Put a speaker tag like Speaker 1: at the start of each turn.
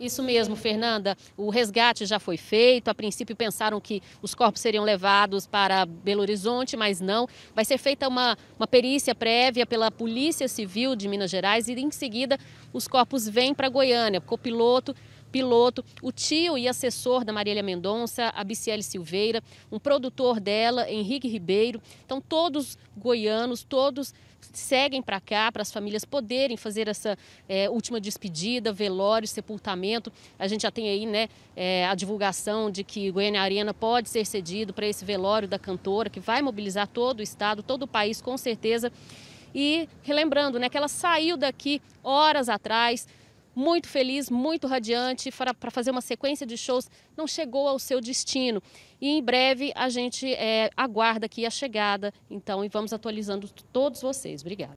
Speaker 1: Isso mesmo, Fernanda. O resgate já foi feito. A princípio pensaram que os corpos seriam levados para Belo Horizonte, mas não. Vai ser feita uma, uma perícia prévia pela Polícia Civil de Minas Gerais e em seguida os corpos vêm para Goiânia. O copiloto piloto, o tio e assessor da Marília Mendonça, Abiciele Silveira, um produtor dela, Henrique Ribeiro. Então, todos goianos, todos seguem para cá, para as famílias poderem fazer essa é, última despedida, velório, sepultamento. A gente já tem aí né, é, a divulgação de que Goiânia Arena pode ser cedido para esse velório da cantora, que vai mobilizar todo o estado, todo o país, com certeza. E relembrando né, que ela saiu daqui horas atrás, muito feliz, muito radiante para fazer uma sequência de shows, não chegou ao seu destino. E em breve a gente é, aguarda aqui a chegada, então, e vamos atualizando todos vocês. Obrigada.